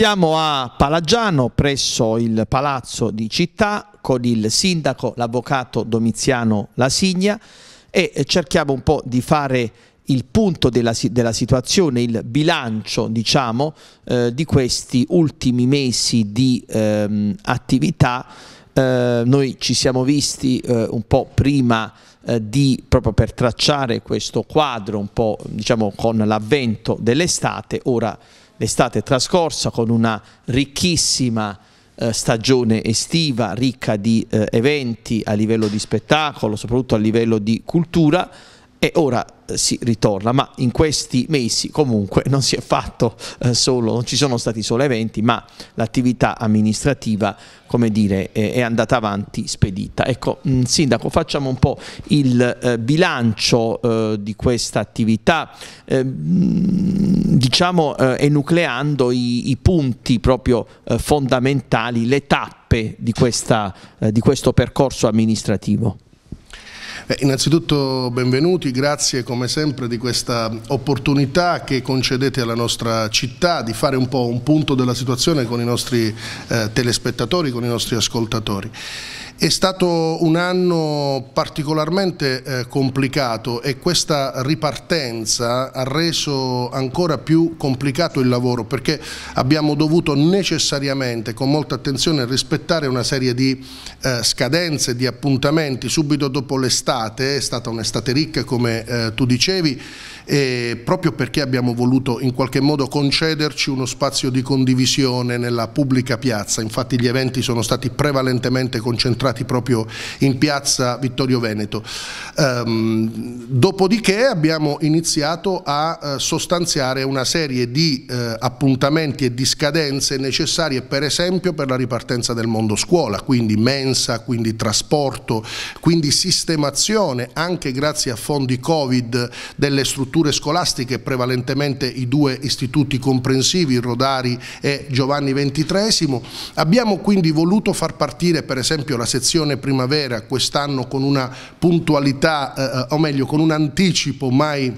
Siamo a Palagiano presso il Palazzo di Città, con il sindaco, l'avvocato Domiziano Lasigna e cerchiamo un po' di fare il punto della, della situazione, il bilancio diciamo, eh, di questi ultimi mesi di ehm, attività. Eh, noi ci siamo visti eh, un po' prima eh, di, proprio per tracciare questo quadro un po' diciamo con l'avvento dell'estate, ora l'estate trascorsa con una ricchissima eh, stagione estiva, ricca di eh, eventi a livello di spettacolo, soprattutto a livello di cultura, e ora eh, si ritorna, ma in questi mesi comunque non si è fatto eh, solo, non ci sono stati solo eventi, ma l'attività amministrativa, come dire, eh, è andata avanti spedita. Ecco, mh, mm, Sindaco, facciamo un po' il eh, bilancio eh, di questa attività, eh, mm, diciamo enucleando i, i, punti proprio fondamentali, le tappe di, questa, di questo percorso amministrativo. Eh, innanzitutto benvenuti, grazie come sempre di questa opportunità che concedete alla nostra città di fare un po' un punto della situazione con i nostri eh, telespettatori, con i nostri ascoltatori. È stato un anno particolarmente eh, complicato e questa ripartenza ha reso ancora più complicato il lavoro perché abbiamo dovuto necessariamente con molta attenzione rispettare una serie di eh, scadenze, di appuntamenti subito dopo l'estate, è stata un'estate ricca come eh, tu dicevi e proprio perché abbiamo voluto in qualche modo concederci uno spazio di condivisione nella pubblica piazza, infatti gli eventi sono stati prevalentemente concentrati proprio in piazza Vittorio Veneto. Ehm, dopodiché abbiamo iniziato a eh, sostanziare una serie di eh, appuntamenti e di scadenze necessarie per esempio per la ripartenza del mondo scuola, quindi mensa, quindi trasporto, quindi sistemazione anche grazie a fondi Covid delle strutture strutture scolastiche, prevalentemente i due istituti comprensivi, Rodari e Giovanni XXIII. Abbiamo quindi voluto far partire per esempio la sezione primavera quest'anno con una puntualità, eh, eh o meglio con un anticipo mai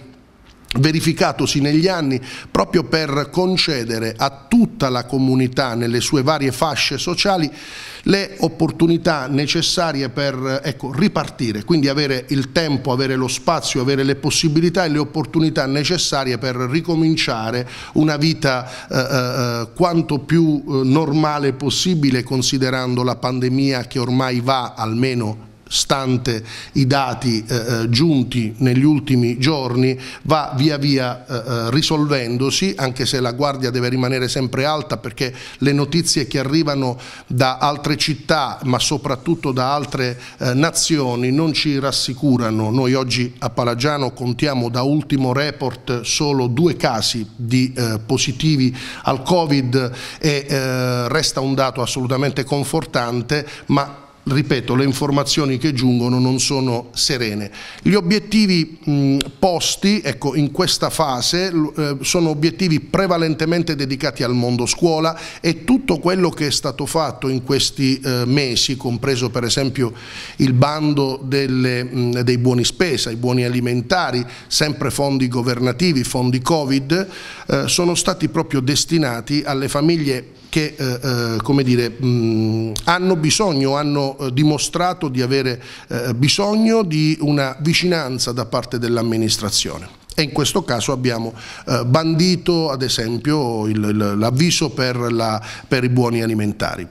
verificatosi negli anni proprio per concedere a tutta la comunità nelle sue varie fasce sociali le opportunità necessarie per ecco, ripartire, quindi avere il tempo, avere lo spazio, avere le possibilità e le opportunità necessarie per ricominciare una vita eh, eh, eh quanto più eh, normale possibile considerando la pandemia che ormai va almeno stante i dati eh, eh, giunti negli ultimi giorni, va via via eh, eh, risolvendosi, anche se la guardia deve rimanere sempre alta perché le notizie che arrivano da altre città, ma soprattutto da altre eh, nazioni, non ci rassicurano. Noi oggi a Palagiano contiamo da ultimo report solo due casi di eh, positivi al Covid e resta un dato assolutamente confortante, ma ripeto, le informazioni che giungono non sono serene. Gli obiettivi mh, posti ecco, in questa fase eh, sono obiettivi prevalentemente dedicati al mondo scuola e tutto quello che è stato fatto in questi eh, mesi, compreso per esempio il bando delle, mh, dei buoni spesa, i buoni alimentari, sempre fondi governativi, fondi Covid, eh, sono stati proprio destinati alle famiglie che eh, eh dire, mh, hanno bisogno, hanno eh, dimostrato di avere eh, bisogno di una vicinanza da parte dell'amministrazione. E in questo caso abbiamo eh, bandito ad esempio l'avviso per, per i buoni alimentari.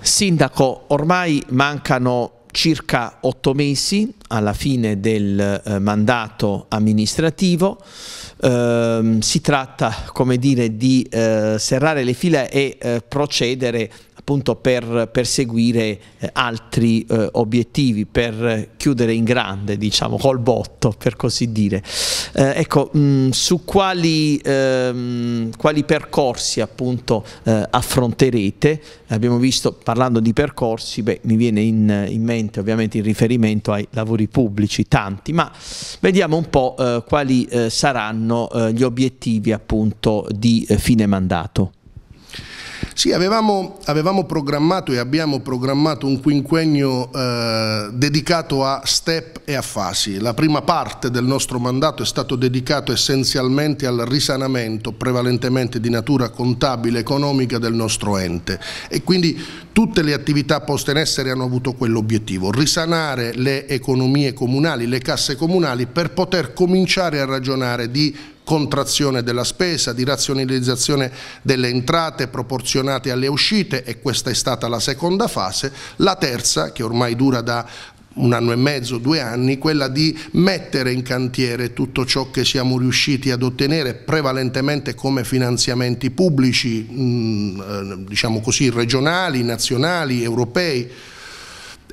Sindaco, ormai mancano circa otto mesi alla fine del eh, mandato amministrativo. Ehm, si tratta come dire di eh, serrare le fila e eh, procedere appunto per perseguire eh, altri eh, obiettivi, per chiudere in grande, diciamo, col botto, per così dire. Eh, ecco, mh, mm, su quali, ehm, quali, percorsi appunto eh, affronterete? Abbiamo visto, parlando di percorsi, beh, mi viene in, in, mente ovviamente il riferimento ai lavori pubblici, tanti, ma vediamo un po' eh, quali eh, saranno gli obiettivi appunto di fine mandato. Sì, avevamo, avevamo programmato e abbiamo programmato un quinquennio eh, dedicato a step e a fasi. La prima parte del nostro mandato è stato dedicato essenzialmente al risanamento prevalentemente di natura contabile economica del nostro ente e quindi tutte le attività poste in essere hanno avuto quell'obiettivo, risanare le economie comunali, le casse comunali per poter cominciare a ragionare di contrazione della spesa, di razionalizzazione delle entrate proporzionate alle uscite e questa è stata la seconda fase, la terza che ormai dura da un anno e mezzo, due anni, quella di mettere in cantiere tutto ciò che siamo riusciti ad ottenere prevalentemente come finanziamenti pubblici, mm, eh, diciamo così, regionali, nazionali, europei,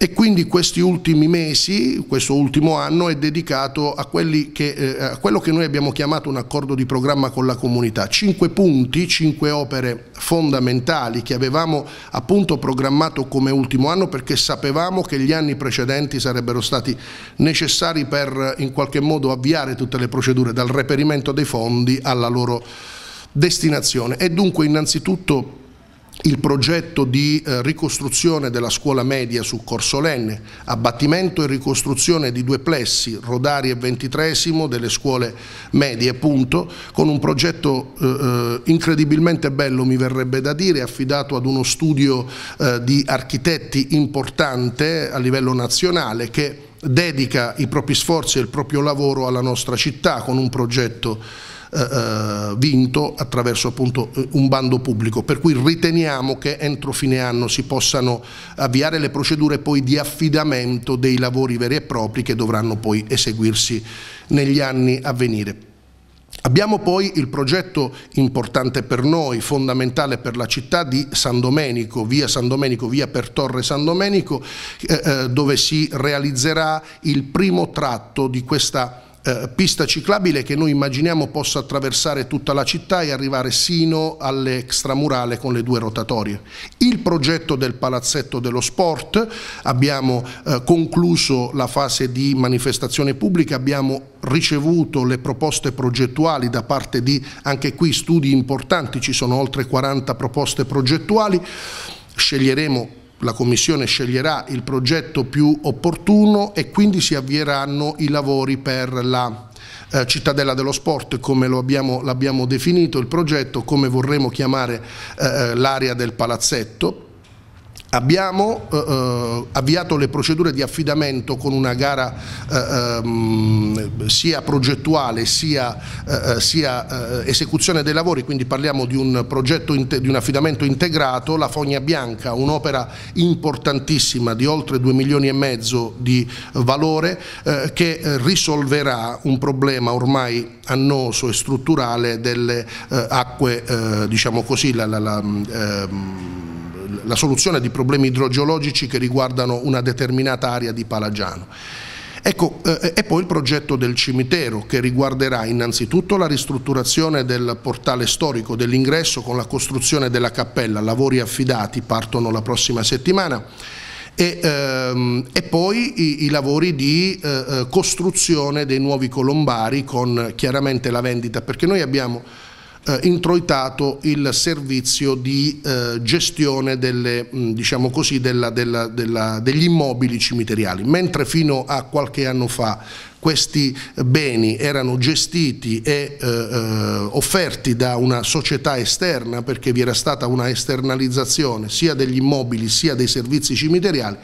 e quindi questi ultimi mesi, questo ultimo anno è dedicato a, che, eh, a, quello che noi abbiamo chiamato un accordo di programma con la comunità. Cinque punti, cinque opere fondamentali che avevamo appunto programmato come ultimo anno perché sapevamo che gli anni precedenti sarebbero stati necessari per in qualche modo avviare tutte le procedure dal reperimento dei fondi alla loro destinazione e dunque innanzitutto il progetto di eh, ricostruzione della scuola media su Corsolenne, abbattimento e ricostruzione di due plessi, Rodari e Ventitresimo, delle scuole medie, punto, con un progetto eh, eh, incredibilmente bello, mi verrebbe da dire, affidato ad uno studio eh, di architetti importante a livello nazionale che dedica i propri sforzi e il proprio lavoro alla nostra città con un progetto eh, eh, vinto attraverso appunto eh, un bando pubblico, per cui riteniamo che entro fine anno si possano avviare le procedure poi di affidamento dei lavori veri e propri che dovranno poi eseguirsi negli anni a venire. Abbiamo poi il progetto importante per noi, fondamentale per la città di San Domenico, via San Domenico, via per Torre San Domenico, eh, eh dove si realizzerà il primo tratto di questa eh, pista ciclabile che noi immaginiamo possa attraversare tutta la città e arrivare sino all'extramurale con le due rotatorie. Il progetto del palazzetto dello sport, abbiamo eh, concluso la fase di manifestazione pubblica, abbiamo ricevuto le proposte progettuali da parte di anche qui studi importanti, ci sono oltre 40 proposte progettuali, sceglieremo la Commissione sceglierà il progetto più opportuno e quindi si avvieranno i lavori per la eh, cittadella dello sport come l'abbiamo definito il progetto, come vorremmo chiamare eh, eh l'area del palazzetto Abbiamo eh, eh, avviato le procedure di affidamento con una gara eh, ehm, sia progettuale sia, eh, eh sia eh, esecuzione dei lavori, quindi parliamo di un, progetto, di un affidamento integrato, la Fogna Bianca, un'opera importantissima di oltre 2 milioni e mezzo di valore che risolverà un problema ormai annoso e strutturale delle acque, diciamo così, la, la, la, ehm, la soluzione di problemi idrogeologici che riguardano una determinata area di Palagiano. Ecco, eh, e poi il progetto del cimitero che riguarderà innanzitutto la ristrutturazione del portale storico dell'ingresso con la costruzione della cappella, lavori affidati partono la prossima settimana. E, ehm, e, poi i, i lavori di eh, eh costruzione dei nuovi colombari con chiaramente la vendita, perché noi abbiamo eh, introitato il servizio di eh, gestione delle, mm, diciamo così, della, della, della, degli immobili cimiteriali, mentre fino a qualche anno fa questi beni erano gestiti e eh, eh offerti da una società esterna perché vi era stata una esternalizzazione sia degli immobili sia dei servizi cimiteriali,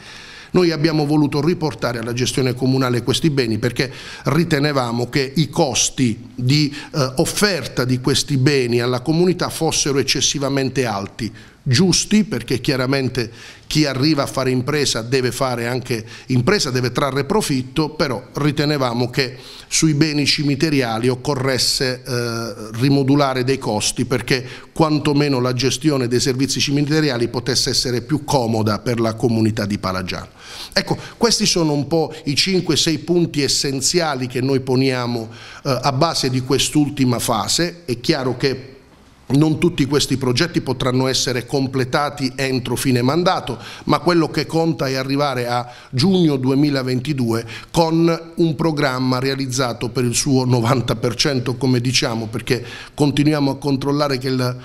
noi abbiamo voluto riportare alla gestione comunale questi beni perché ritenevamo che i costi di eh, offerta di questi beni alla comunità fossero eccessivamente alti giusti perché chiaramente chi arriva a fare impresa deve fare anche impresa, deve trarre profitto, però ritenevamo che sui beni cimiteriali occorresse eh, rimodulare dei costi perché quantomeno la gestione dei servizi cimiteriali potesse essere più comoda per la comunità di Palagiano. Ecco, questi sono un po' i 5-6 punti essenziali che noi poniamo eh, a base di quest'ultima fase, è chiaro che non tutti questi progetti potranno essere completati entro fine mandato, ma quello che conta è arrivare a giugno 2022 con un programma realizzato per il suo 90%, come diciamo, perché continuiamo a controllare che il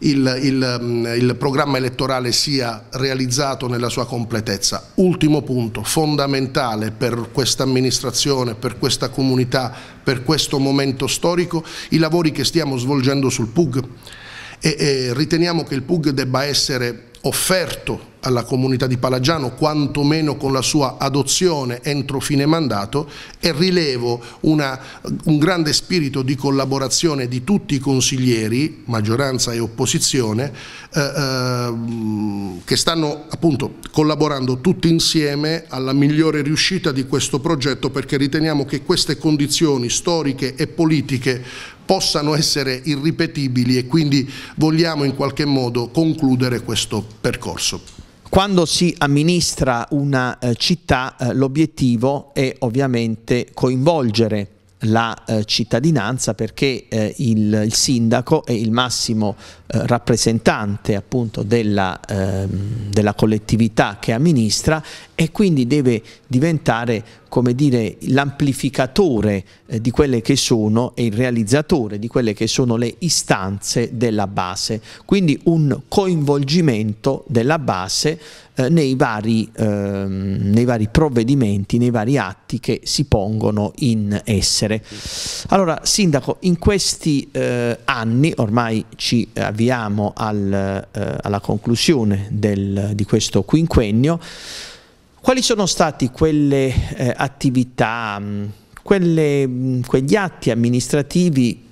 il, il, mm, il, programma elettorale sia realizzato nella sua completezza. Ultimo punto fondamentale per questa amministrazione, per questa comunità, per questo momento storico, i lavori che stiamo svolgendo sul PUG e, e riteniamo che il PUG debba essere offerto alla comunità di Palagiano, quantomeno con la sua adozione entro fine mandato e rilevo una, un grande spirito di collaborazione di tutti i consiglieri, maggioranza e opposizione, eh, eh, che stanno appunto collaborando tutti insieme alla migliore riuscita di questo progetto perché riteniamo che queste condizioni storiche e politiche possano essere irripetibili e quindi vogliamo in qualche modo concludere questo percorso. Quando si amministra una eh, città eh, l'obiettivo è ovviamente coinvolgere la eh, cittadinanza perché eh, il, il, sindaco è il massimo eh, rappresentante appunto della, ehm, della, collettività che amministra e quindi deve diventare come dire, l'amplificatore eh, di quelle che sono e il realizzatore di quelle che sono le istanze della base, quindi un coinvolgimento della base eh, nei, vari, ehm, nei vari provvedimenti, nei vari atti che si pongono in essere. Allora, Sindaco, in questi eh, anni, ormai ci avviamo al, eh, alla conclusione del, di questo quinquennio, quali sono stati quelle eh, attività, mm, quelle, mm, quegli atti amministrativi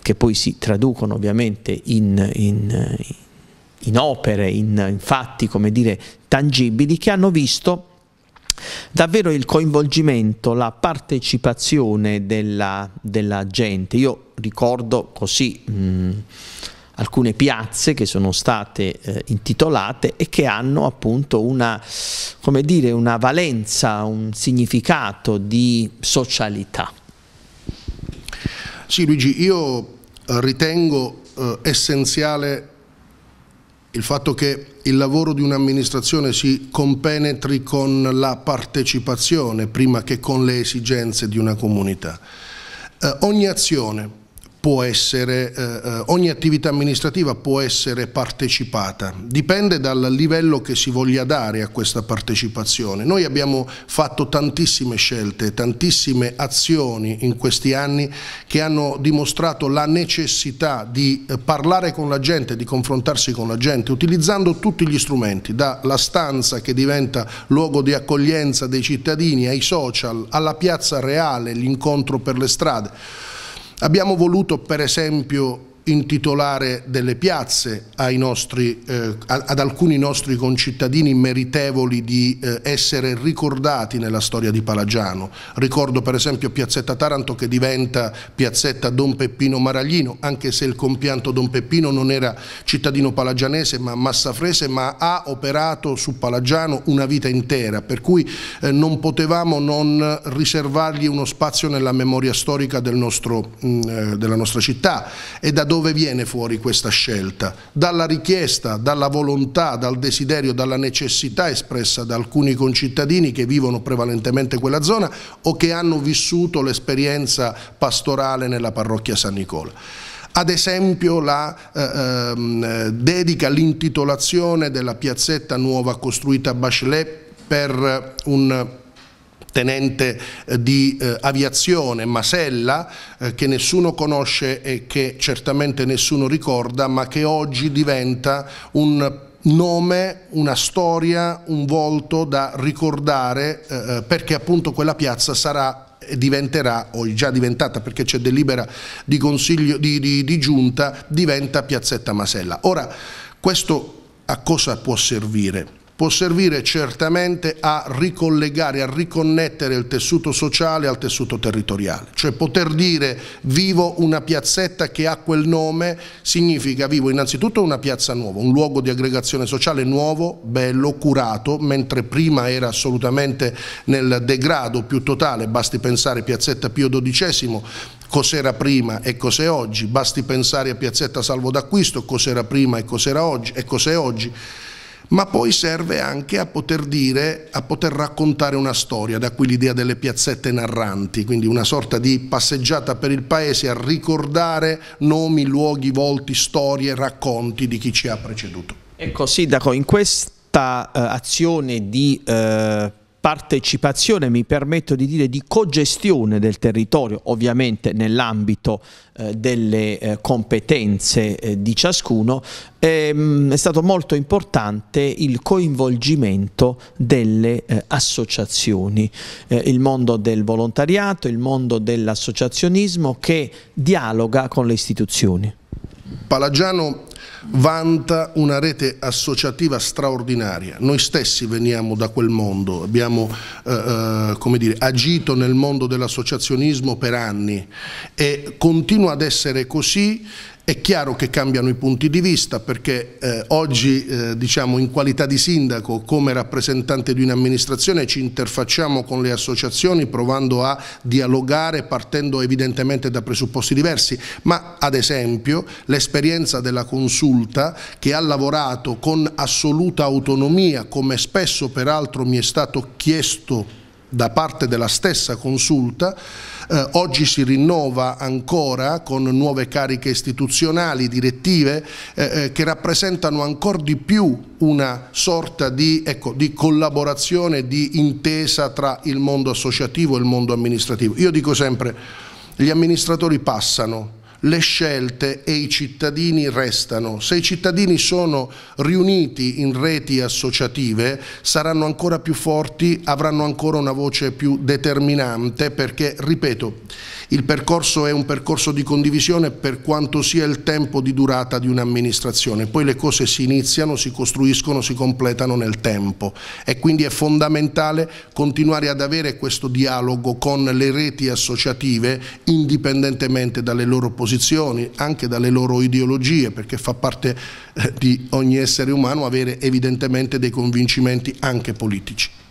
che poi si traducono ovviamente in, in, eh, in opere, in, in fatti, come dire, tangibili, che hanno visto davvero il coinvolgimento, la partecipazione della, della gente. Io ricordo così mh, mm, alcune piazze che sono state eh, intitolate e che hanno appunto una, dire, una valenza, un significato di socialità. Sì Luigi, io eh, ritengo eh, essenziale il fatto che il lavoro di un'amministrazione si compenetri con la partecipazione prima che con le esigenze di una comunità. Eh, ogni azione può essere, eh, eh, ogni attività amministrativa può essere partecipata, dipende dal livello che si voglia dare a questa partecipazione. Noi abbiamo fatto tantissime scelte, tantissime azioni in questi anni che hanno dimostrato la necessità di eh, parlare con la gente, di confrontarsi con la gente, utilizzando tutti gli strumenti, dalla stanza che diventa luogo di accoglienza dei cittadini, ai social, alla piazza reale, l'incontro per le strade. Abbiamo voluto per esempio intitolare delle piazze nostri, eh, ad alcuni nostri concittadini meritevoli di eh, essere ricordati nella storia di Palagiano. Ricordo per esempio Piazzetta Taranto che diventa Piazzetta Don Peppino Maraglino, anche se il compianto Don Peppino non era cittadino palagianese ma massafrese, ma ha operato su Palagiano una vita intera, per cui eh, non potevamo non riservargli uno spazio nella memoria storica del nostro, mh, mm, eh, della nostra città e da dove dove viene fuori questa scelta? Dalla richiesta, dalla volontà, dal desiderio, dalla necessità espressa da alcuni concittadini che vivono prevalentemente quella zona o che hanno vissuto l'esperienza pastorale nella parrocchia San Nicola ad esempio la eh, eh, dedica l'intitolazione della piazzetta nuova costruita a Bachelet per un tenente eh, di eh, aviazione Masella eh, che nessuno conosce e che certamente nessuno ricorda ma che oggi diventa un nome, una storia, un volto da ricordare eh, eh perché appunto quella piazza sarà diventerà, o è già diventata perché c'è delibera di, consiglio, di, di, di giunta, diventa Piazzetta Masella. Ora, questo a cosa può servire? può servire certamente a ricollegare, a riconnettere il tessuto sociale al tessuto territoriale, cioè poter dire vivo una piazzetta che ha quel nome significa vivo innanzitutto una piazza nuova, un luogo di aggregazione sociale nuovo, bello, curato, mentre prima era assolutamente nel degrado più totale, basti pensare piazzetta Pio XII, cos'era prima e cos'è oggi, basti pensare a piazzetta Salvo d'Acquisto, cos'era prima e cos'era oggi e cos'è oggi ma poi serve anche a poter dire, a poter raccontare una storia, da qui l'idea delle piazzette narranti, quindi una sorta di passeggiata per il paese a ricordare nomi, luoghi, volti, storie, racconti di chi ci ha preceduto. Ecco, Sindaco, in questa eh, azione di... Eh partecipazione, mi permetto di dire, di cogestione del territorio, ovviamente nell'ambito eh, delle eh, competenze eh, di ciascuno, ehm, è stato molto importante il coinvolgimento delle eh, associazioni, eh, il mondo del volontariato, il mondo dell'associazionismo che dialoga con le istituzioni. Palagiano vanta una rete associativa straordinaria, noi stessi veniamo da quel mondo, abbiamo eh, eh dire, agito nel mondo dell'associazionismo per anni e continua ad essere così è chiaro che cambiano i punti di vista perché eh, oggi eh, diciamo in qualità di sindaco come rappresentante di un'amministrazione ci interfacciamo con le associazioni provando a dialogare partendo evidentemente da presupposti diversi ma ad esempio l'esperienza della consulta che ha lavorato con assoluta autonomia come spesso peraltro mi è stato chiesto da parte della stessa consulta, eh, oggi si rinnova ancora con nuove cariche istituzionali, direttive, eh, eh che rappresentano ancora di più una sorta di, ecco, di collaborazione, di intesa tra il mondo associativo e il mondo amministrativo. Io dico sempre, gli amministratori passano, le scelte e i cittadini restano. Se i cittadini sono riuniti in reti associative saranno ancora più forti, avranno ancora una voce più determinante perché, ripeto, il percorso è un percorso di condivisione per quanto sia il tempo di durata di un'amministrazione, poi le cose si iniziano, si costruiscono, si completano nel tempo e quindi è fondamentale continuare ad avere questo dialogo con le reti associative indipendentemente dalle loro posizioni, anche dalle loro ideologie, perché fa parte eh, di ogni essere umano avere evidentemente dei convincimenti anche politici.